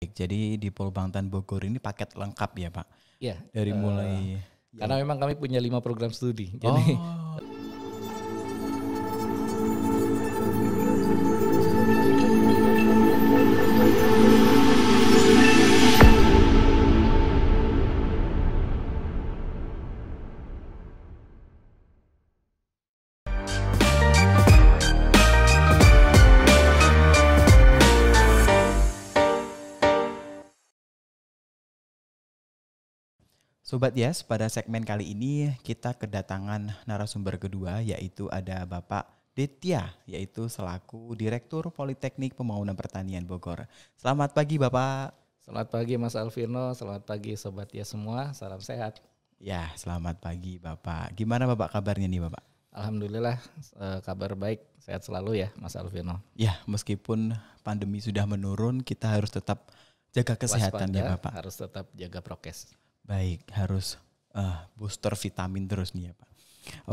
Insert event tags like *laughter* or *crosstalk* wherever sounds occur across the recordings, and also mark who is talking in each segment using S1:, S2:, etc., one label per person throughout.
S1: Jadi di Polbangtan Bogor ini paket lengkap ya Pak? Iya. Dari eh, mulai... Uh, Karena memang kami punya lima program studi. Oh. Jadi... Sobat Yes, pada segmen kali ini kita kedatangan narasumber kedua yaitu ada Bapak Detia yaitu selaku Direktur Politeknik Pembangunan Pertanian Bogor. Selamat pagi Bapak. Selamat pagi Mas Alvino, selamat pagi Sobat Yes semua, salam sehat. Ya, selamat pagi Bapak. Gimana Bapak kabarnya nih Bapak?
S2: Alhamdulillah eh, kabar baik, sehat selalu ya Mas Alvino.
S1: Ya, meskipun pandemi sudah menurun, kita harus tetap jaga kesehatan ya, Waspada, ya Bapak.
S2: Harus tetap jaga prokes
S1: baik harus uh, booster vitamin terus nih ya Pak.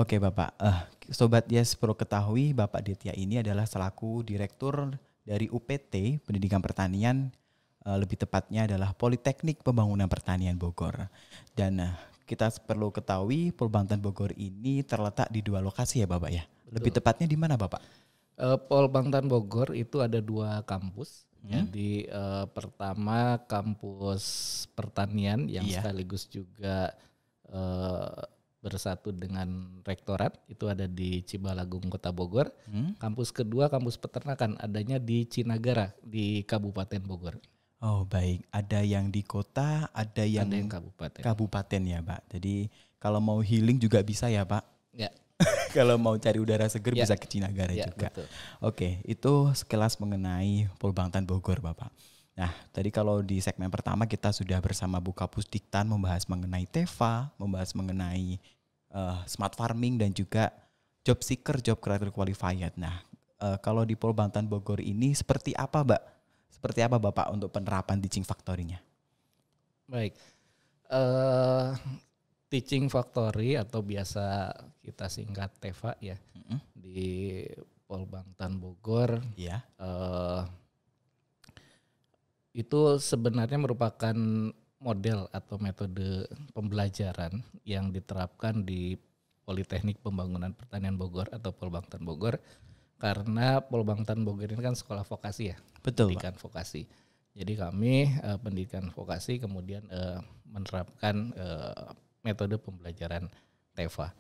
S1: Oke Bapak, uh, Sobat Yes perlu ketahui Bapak Ditya ini adalah selaku Direktur dari UPT Pendidikan Pertanian uh, lebih tepatnya adalah Politeknik Pembangunan Pertanian Bogor. Dan uh, kita perlu ketahui Polbantan Bogor ini terletak di dua lokasi ya Bapak ya. Betul. Lebih tepatnya di mana Bapak?
S2: Uh, Polbantan Bogor itu ada dua kampus Hmm? Jadi uh, pertama kampus pertanian yang yeah. sekaligus juga uh, bersatu dengan rektorat itu ada di Cibalagung Kota Bogor. Hmm? Kampus kedua kampus peternakan adanya di Cinagara di Kabupaten Bogor.
S1: Oh baik, ada yang di kota, ada yang, ada yang kabupaten. Kabupaten ya, Pak. Jadi kalau mau healing juga bisa ya, Pak. Ya. *laughs* kalau mau cari udara seger yeah. bisa ke Cinagara yeah, juga. Oke, Oke, itu sekilas mengenai Polbangtan Bogor, Bapak. Nah, tadi kalau di segmen pertama kita sudah bersama Buka Pusdiktan membahas mengenai Teva, membahas mengenai uh, smart farming dan juga job seeker, job creator qualified. Nah, uh, kalau di Polbangtan Bogor ini seperti apa, Mbak? Seperti apa Bapak untuk penerapan teaching faktorinya?
S2: Baik. Uh, Teaching Factory atau biasa kita singkat Teva ya mm-hmm. di Polbangtan Bogor. Iya. Yeah. Uh, itu sebenarnya merupakan model atau metode pembelajaran yang diterapkan di Politeknik Pembangunan Pertanian Bogor atau Polbangtan Bogor karena Polbangtan Bogor ini kan sekolah vokasi ya. Betul. Pendidikan Pak. vokasi. Jadi kami uh, pendidikan vokasi kemudian uh, menerapkan uh, metode pembelajaran TEVA.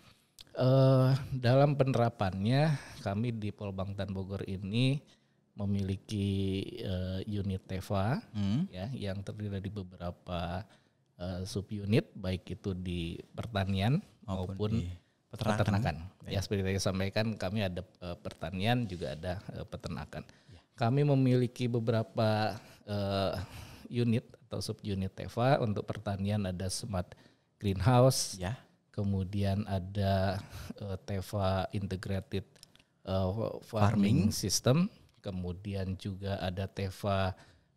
S2: Uh, eh, dalam penerapannya kami di Polbangtan Bogor ini memiliki uh, unit TEVA hmm. ya yang terdiri dari beberapa uh, subunit baik itu di pertanian maupun, maupun di peternakan. peternakan. Ya. seperti yang saya sampaikan kami ada uh, pertanian juga ada uh, peternakan. Ya. Kami memiliki beberapa uh, unit atau subunit TEVA untuk pertanian ada smart greenhouse, ya. kemudian ada uh, Teva integrated uh, farming, farming system, kemudian juga ada Teva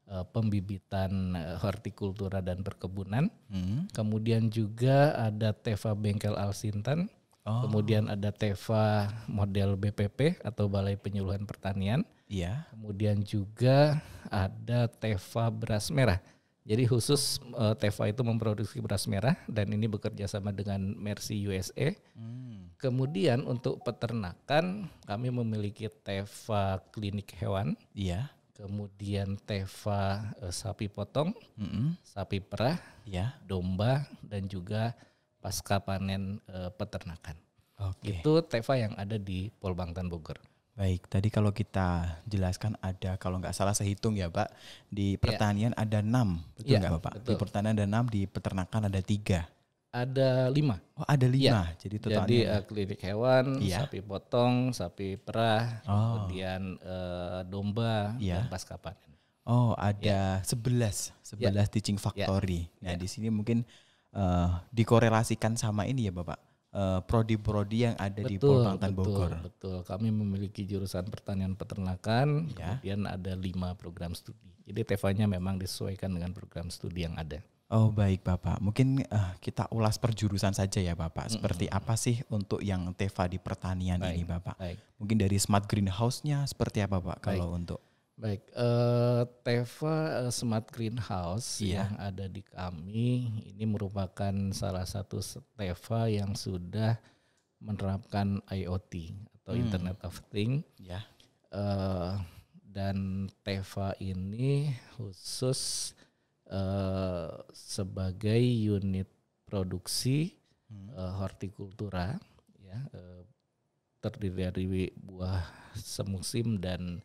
S2: uh, pembibitan uh, hortikultura dan perkebunan, hmm. kemudian juga ada Teva bengkel Alsintan, oh. kemudian ada Teva model BPP atau Balai Penyuluhan Pertanian, ya. kemudian juga ada Teva beras merah. Jadi khusus uh, Teva itu memproduksi beras merah dan ini bekerja sama dengan Mercy USA. Hmm. Kemudian untuk peternakan kami memiliki Teva Klinik Hewan. Iya. Kemudian Teva uh, sapi potong, mm -hmm. sapi perah, ya. domba dan juga pasca panen uh, peternakan. Okay. Itu Teva yang ada di Polbangtan Bogor.
S1: Baik, tadi kalau kita jelaskan ada kalau nggak salah saya hitung ya Pak di iya. pertanian ya. ada enam betul ya, nggak Bapak? Betul. Di pertanian ada enam, di peternakan ada tiga.
S2: Ada lima.
S1: Oh ada iya. lima, ya. jadi totalnya. Jadi uh, eh,
S2: klinik hewan, ya. sapi potong, sapi perah, oh. kemudian uh, domba ya. dan pas kapan.
S1: Oh iya. ada sebelas, sebelas teaching factory. Nah di sini mungkin uh, dikorelasikan sama ini ya Bapak Eh, prodi-prodi uh, yang ada betul, di Poltangtan Bogor.
S2: Betul, kami memiliki jurusan pertanian peternakan, ya. kemudian ada lima program studi. Jadi tevanya memang disesuaikan dengan program studi yang ada.
S1: Oh baik Bapak, mungkin uh, kita ulas per jurusan saja ya Bapak. Seperti mm -hmm. apa sih untuk yang teva di pertanian baik, ini Bapak? Baik. Mungkin dari smart greenhouse-nya seperti apa Pak kalau untuk
S2: Baik, uh, Teva uh, Smart Greenhouse yeah. yang ada di kami ini merupakan salah satu Teva yang sudah menerapkan IoT atau hmm. Internet of Things. Yeah. Iya. Uh, dan Teva ini khusus uh, sebagai unit produksi hmm. uh, hortikultura, ya, uh, terdiri dari buah semusim dan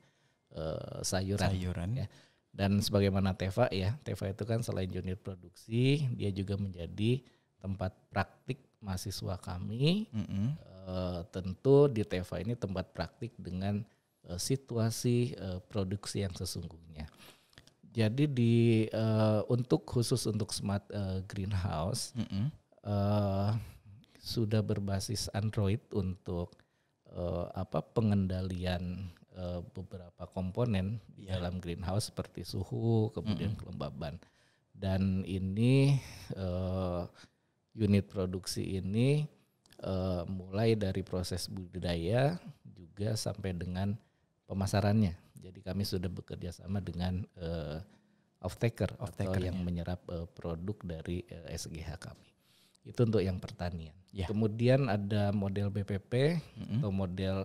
S2: uh, sayuran. Sayuran. Ya. Dan sebagaimana Teva ya, Teva itu kan selain unit produksi, dia juga menjadi tempat praktik mahasiswa kami. Mm -hmm. uh, tentu di Teva ini tempat praktik dengan uh, situasi uh, produksi yang sesungguhnya. Jadi di uh, untuk khusus untuk smart uh, greenhouse mm -hmm. uh, sudah berbasis Android untuk uh, apa pengendalian Eh, beberapa komponen di iya. yeah. dalam greenhouse seperti suhu, kemudian mm kelembaban. Dan ini uh, unit produksi ini uh, mulai dari proses budidaya juga sampai dengan pemasarannya. Jadi kami sudah bekerja sama dengan uh, off taker off -taker atau yang ya. menyerap uh, produk dari uh, SGH kami. Itu untuk yang pertanian. Yeah. Kemudian ada model BPP mm -hmm. atau model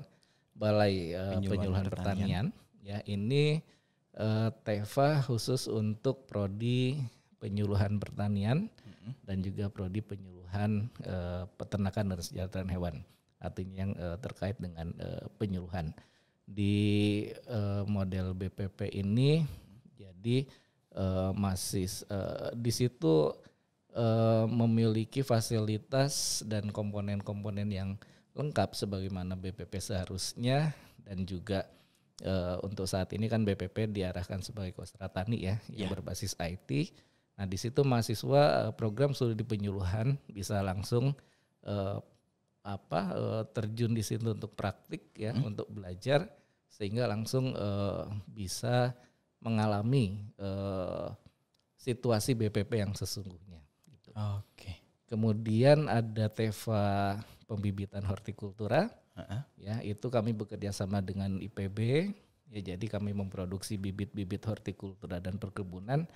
S2: Balai uh, eh, Penyuluhan, Penyuluhan Pertanian. Pertanian ya ini uh, Teva khusus untuk prodi penyuluhan pertanian mm-hmm. dan juga prodi penyuluhan uh, peternakan dan kesejahteraan hewan artinya yang uh, terkait dengan uh, penyuluhan di uh, model BPP ini jadi uh, masih uh, di situ memiliki fasilitas dan komponen-komponen yang lengkap sebagaimana BPP seharusnya dan juga e, untuk saat ini kan BPP diarahkan sebagai kuasa tani ya, yeah. yang iya. berbasis IT. Nah di situ mahasiswa eh, program program studi penyuluhan bisa langsung e, apa e, terjun di situ untuk praktik ya, hmm. untuk belajar sehingga langsung e, bisa mengalami e, situasi BPP yang sesungguhnya.
S1: Oke. Okay.
S2: Kemudian ada Teva pembibitan hortikultura. Uh-huh. Ya, itu kami bekerja sama dengan IPB. Ya, jadi kami memproduksi bibit-bibit hortikultura dan perkebunan.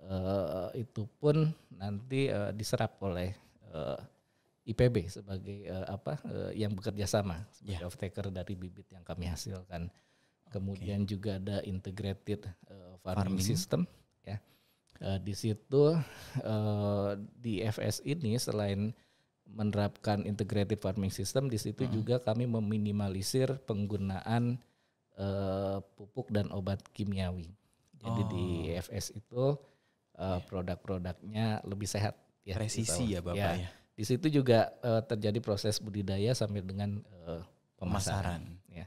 S2: Uh, itu pun nanti uh, diserap oleh uh, eh, IPB sebagai uh, apa uh, yang bekerja sama sebagai yeah. off-taker dari bibit yang kami hasilkan. Kemudian okay. juga ada integrated uh, farming, farming system ya. Uh, di situ uh, di FS ini selain menerapkan integrated farming system, di situ hmm. juga kami meminimalisir penggunaan uh, pupuk dan obat kimiawi. Jadi oh. di FS itu uh, yeah. produk-produknya lebih sehat. Ya, gitu, Presisi ya bapak ya. ya. Di situ juga uh, terjadi proses budidaya sampai dengan uh, pemasaran. pemasaran. Ya.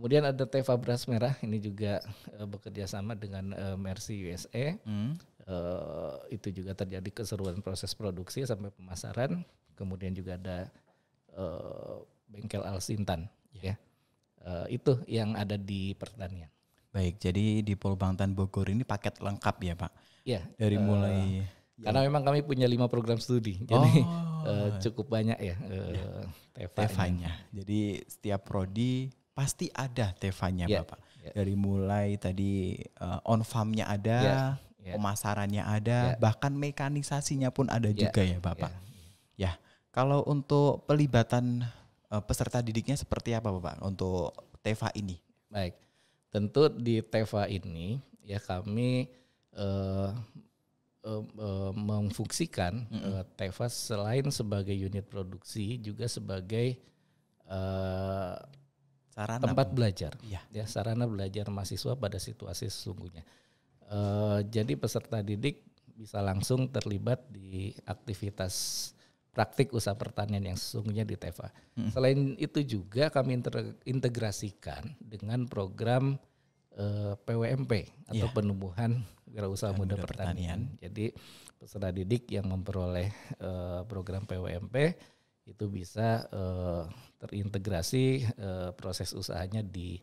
S2: Kemudian ada Teva Beras Merah ini juga uh, bekerja sama dengan uh, Mercy USA. Hmm. Uh, itu juga terjadi keseruan proses produksi sampai pemasaran. Kemudian juga ada uh, bengkel Al Sintan yeah. ya. Uh, itu yang
S1: ada di pertanian. Baik, jadi di Polbangtan Bogor ini paket lengkap ya, Pak. Iya. Dari uh, mulai karena memang kami punya lima program studi, oh. jadi uh, cukup banyak ya uh, ya. Tefanya. Tevanya. Jadi setiap prodi pasti ada Tevanya yeah. Bapak. Yeah. Dari mulai tadi uh, eh, on farmnya ada, yeah. Yeah. pemasarannya ada, yeah. bahkan mekanisasinya pun ada yeah. juga ya Bapak. Yeah. Ya, kalau untuk pelibatan uh, peserta didiknya seperti apa Bapak untuk Teva ini? Baik. Tentu di Teva ini ya kami uh,
S2: uh, uh, memfungsikan mm -hmm. uh, Teva selain sebagai unit produksi juga sebagai uh, sarana tempat belajar ya. ya sarana belajar mahasiswa pada situasi sesungguhnya e, jadi peserta didik bisa langsung terlibat di aktivitas praktik usaha pertanian yang sesungguhnya di teva Hmm. Selain itu juga kami integrasikan dengan program e, eh, PWMP atau ya. penumbuhan wirausaha muda, muda pertanian. pertanian. Jadi peserta didik yang memperoleh e, program PWMP itu bisa uh, terintegrasi uh, proses usahanya di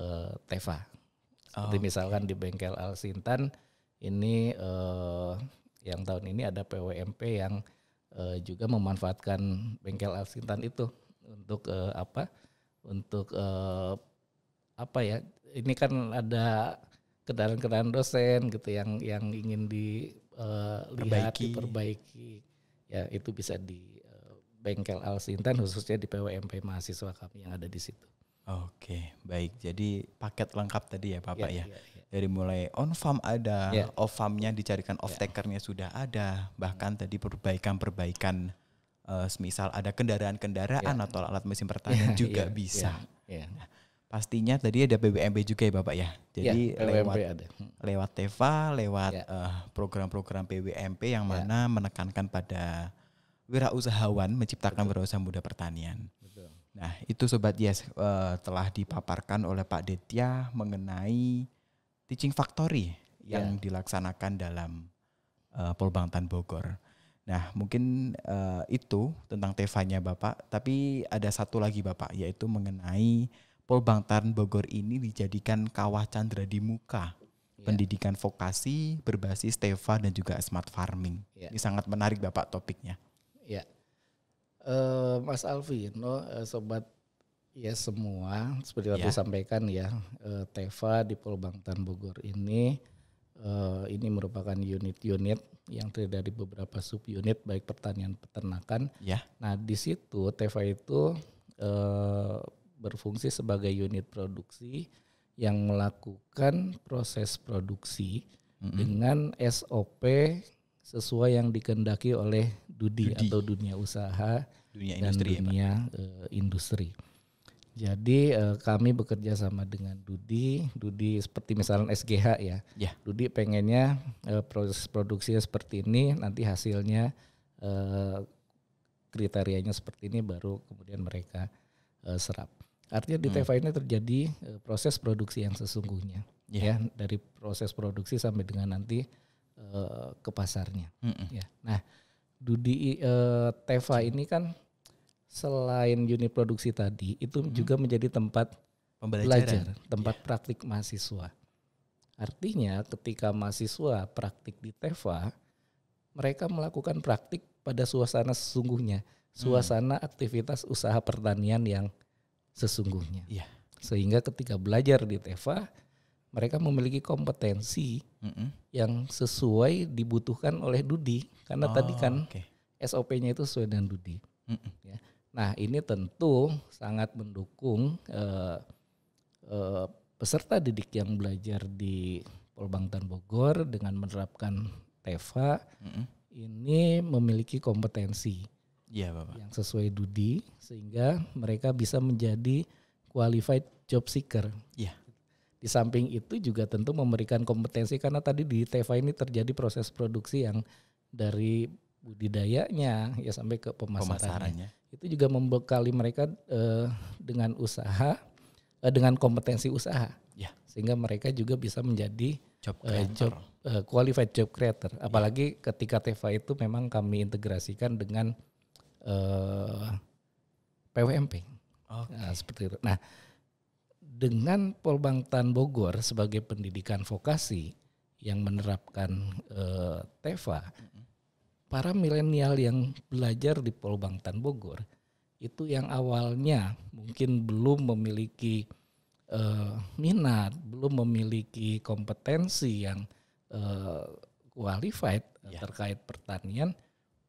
S2: uh, Teva. Seperti oh, misalkan di bengkel Al Sintan ini uh, yang tahun ini ada PWMP yang uh, juga memanfaatkan bengkel Al Sintan itu untuk uh, apa? Untuk uh, apa ya? Ini kan ada kendaraan-kendaraan dosen gitu yang yang ingin dilihat uh, diperbaiki ya itu bisa di
S1: bengkel Al Sintan khususnya di PWMP mahasiswa kami yang ada di situ. Oke, baik. Jadi paket lengkap tadi ya Bapak iya, ya. ya. ya, Dari mulai on farm ada, ya. off farmnya dicarikan iya. off takernya sudah ada, bahkan ya. tadi perbaikan-perbaikan uh, semisal ada kendaraan-kendaraan ya. atau alat mesin *laughs* pertanian ya, juga ya, bisa. Ya, ya. Nah, pastinya tadi ada BBMB juga ya Bapak ya. Iya, Jadi ya, lewat hmm. lewat Teva, lewat eh, program-program ya. uh, program -program yang ya. mana menekankan pada wirausahawan menciptakan Betul. wirausaha muda pertanian. Betul. Nah, itu sobat Yes uh, telah dipaparkan oleh Pak Detia mengenai teaching factory yeah. yang ya. dilaksanakan dalam uh, eh, Polbangtan Bogor. Nah, mungkin uh, itu tentang tevanya Bapak, tapi ada satu lagi Bapak yaitu mengenai Polbangtan Bogor ini dijadikan kawah Chandra di muka. Ya. Pendidikan vokasi berbasis Teva dan juga smart farming. Yeah. Ini sangat menarik Bapak topiknya.
S2: Ya, uh, Mas Alvin, uh, sobat ya semua seperti yang sampaikan disampaikan ya, uh, Teva di Polbangtan Bogor ini uh, ini merupakan unit-unit yang terdiri dari beberapa unit baik pertanian peternakan. Ya. Nah di situ Teva itu uh, berfungsi sebagai unit produksi yang melakukan proses produksi mm -hmm. dengan SOP sesuai yang dikendaki oleh Dudi, Dudi. atau dunia usaha dunia dan industri, ya, dunia ya, uh, industri. Jadi uh, kami bekerja sama dengan Dudi, Dudi seperti misalnya SGH ya. Yeah. Dudi pengennya uh, proses produksinya seperti ini, nanti hasilnya uh, kriterianya seperti ini baru kemudian mereka uh, serap. Artinya di hmm. TFA ini terjadi uh, proses produksi yang sesungguhnya yeah. ya dari proses produksi sampai dengan nanti Eh, ke pasarnya. Mm -mm. Ya. Nah, Dudi uh, Teva ini kan selain unit produksi tadi itu mm -hmm. juga menjadi tempat belajar, iya. tempat yeah. praktik mahasiswa. Artinya ketika mahasiswa praktik di Teva, mereka melakukan praktik pada suasana sesungguhnya, suasana hmm. aktivitas usaha pertanian yang sesungguhnya. Yeah. Sehingga ketika belajar di Teva, mereka memiliki kompetensi mm -hmm. yang sesuai dibutuhkan oleh Dudi karena oh, tadi kan okay. SOP-nya itu sesuai dengan Dudi. Mm -hmm. ya. Nah ini tentu sangat mendukung uh, uh, peserta didik yang belajar di Polbangtan Bogor dengan menerapkan TEFA mm -hmm. ini memiliki kompetensi
S1: ya, Bapak. yang
S2: sesuai Dudi sehingga mereka bisa menjadi qualified job seeker. Yeah di samping itu juga tentu memberikan kompetensi karena tadi di Teva ini terjadi proses produksi yang dari budidayanya ya sampai ke pemasarannya. pemasarannya. Itu juga membekali mereka uh, dengan usaha uh, dengan kompetensi usaha. Ya. Sehingga mereka juga bisa menjadi job, uh, job uh, qualified job creator. Ya. Apalagi ya. ketika Teva itu memang kami integrasikan dengan uh, PWMP. Okay. Nah, seperti itu. Nah, dengan Polbangtan Bogor sebagai pendidikan vokasi yang menerapkan eh, TEVA, para milenial yang belajar di Polbangtan Bogor itu yang awalnya mungkin belum memiliki eh, minat, belum memiliki kompetensi yang eh, qualified ya. terkait pertanian,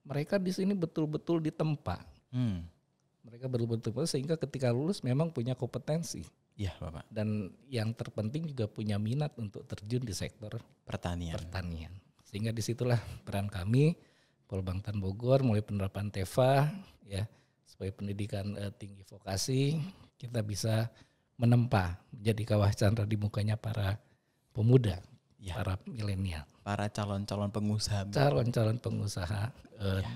S2: mereka di sini betul-betul ditempa. Hmm. Mereka betul-betul sehingga ketika lulus memang punya kompetensi Iya, Bapak. Dan yang terpenting juga punya minat untuk terjun di sektor pertanian. Pertanian. Sehingga disitulah peran kami Polbangtan Bogor mulai penerapan TEFA ya sebagai pendidikan eh, tinggi vokasi kita bisa menempa menjadi kawah candra di mukanya para pemuda, ya. para milenial, para calon-calon pengusaha. Calon-calon pengusaha
S1: eh, ya.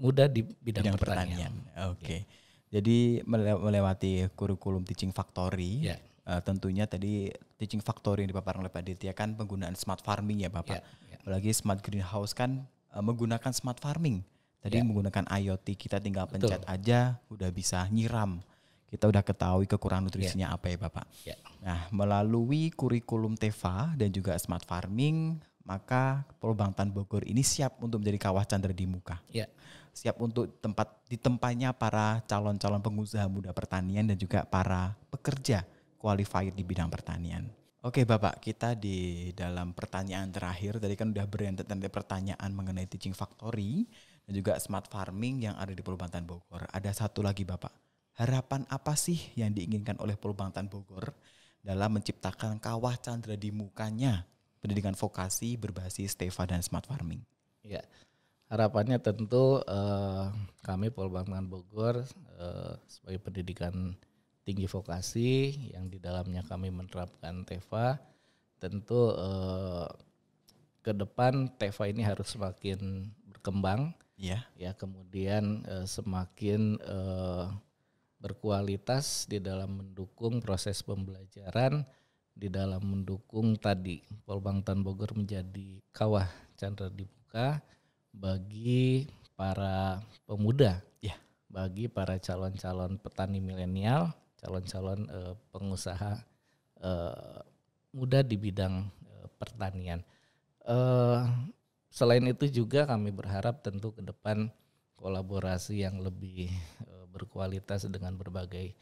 S1: muda di bidang, bidang pertanian. pertanian. Oke. Okay. Iya. Jadi melewati kurikulum teaching factory, yeah. Ya. uh, tentunya tadi teaching factory yang dipaparkan oleh Pak Ditya kan penggunaan smart farming ya Bapak. Yeah. Yeah. Apalagi smart greenhouse kan uh, menggunakan smart farming. Tadi yeah. menggunakan IoT kita tinggal pencet Betul. aja udah bisa nyiram. Kita udah ketahui kekurangan ya. nutrisinya yeah. apa ya Bapak. Yeah. Nah melalui kurikulum TEFA dan juga smart farming maka Pulau Bangtan Bogor ini siap untuk menjadi kawah candra di muka. Yeah siap untuk tempat tempatnya para calon-calon pengusaha muda pertanian dan juga para pekerja qualified di bidang pertanian. Oke Bapak, kita di dalam pertanyaan terakhir tadi kan udah berentet tentang pertanyaan mengenai teaching factory dan juga smart farming yang ada di Purbantan Bogor. Ada satu lagi Bapak, harapan apa sih yang diinginkan oleh Purbantan Bogor dalam menciptakan kawah candra di mukanya pendidikan vokasi berbasis TEFA dan smart farming? Ya, harapannya tentu uh, kami Polbangkan
S2: Bogor uh, sebagai pendidikan tinggi vokasi yang di dalamnya kami menerapkan TEFA tentu uh, ke depan TEFA ini harus semakin berkembang ya ya kemudian uh, semakin uh, berkualitas di dalam mendukung proses pembelajaran di dalam mendukung tadi Polbangtan Bogor menjadi kawah Chandra Dibuka bagi para pemuda, ya, bagi para calon-calon petani milenial, calon-calon uh, pengusaha uh, muda di bidang uh, pertanian. Uh, selain itu juga kami berharap tentu ke depan kolaborasi yang lebih uh, berkualitas dengan berbagai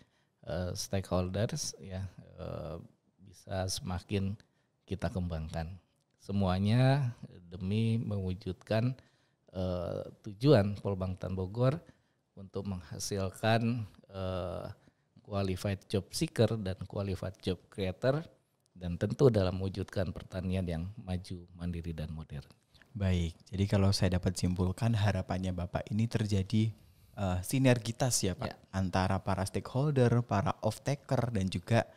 S2: uh, stakeholders ya uh, bisa semakin kita kembangkan. Semuanya demi mewujudkan uh, tujuan Polbangtan Bogor untuk menghasilkan uh, qualified job seeker dan qualified job
S1: creator dan tentu dalam mewujudkan pertanian yang maju, mandiri dan modern. Baik, jadi kalau saya dapat simpulkan harapannya Bapak ini terjadi uh, sinergitas ya Pak ya. antara para stakeholder, para off taker dan juga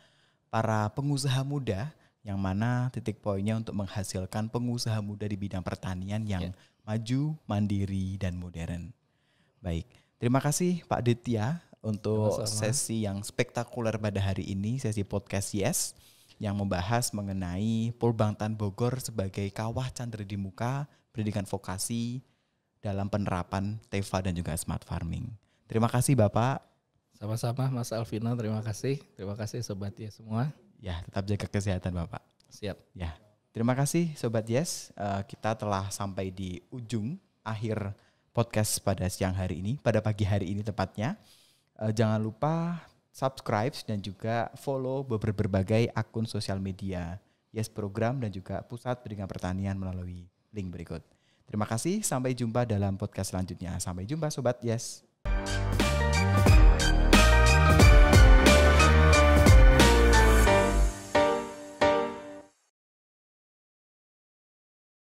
S1: para pengusaha muda yang mana titik poinnya untuk menghasilkan pengusaha muda di bidang pertanian yang ya maju, mandiri, dan modern. Baik, terima kasih Pak Ditya untuk sama sesi yang spektakuler pada hari ini, sesi podcast Yes yang membahas mengenai Polbangtan Bogor sebagai kawah candra di muka pendidikan vokasi dalam penerapan TEFA dan juga smart farming. Terima kasih Bapak.
S2: Sama-sama Mas Alvino, terima kasih. Terima kasih sobat ya semua.
S1: Ya, tetap jaga kesehatan Bapak.
S2: Siap. Ya.
S1: Terima kasih Sobat Yes, uh, kita telah sampai di ujung akhir podcast pada siang hari ini, pada pagi hari ini tepatnya. Uh, jangan lupa subscribe dan juga follow beberapa berbagai akun sosial media Yes Program dan juga Pusat Pendidikan Pertanian melalui link berikut. Terima kasih, sampai jumpa dalam podcast selanjutnya. Sampai jumpa Sobat Yes.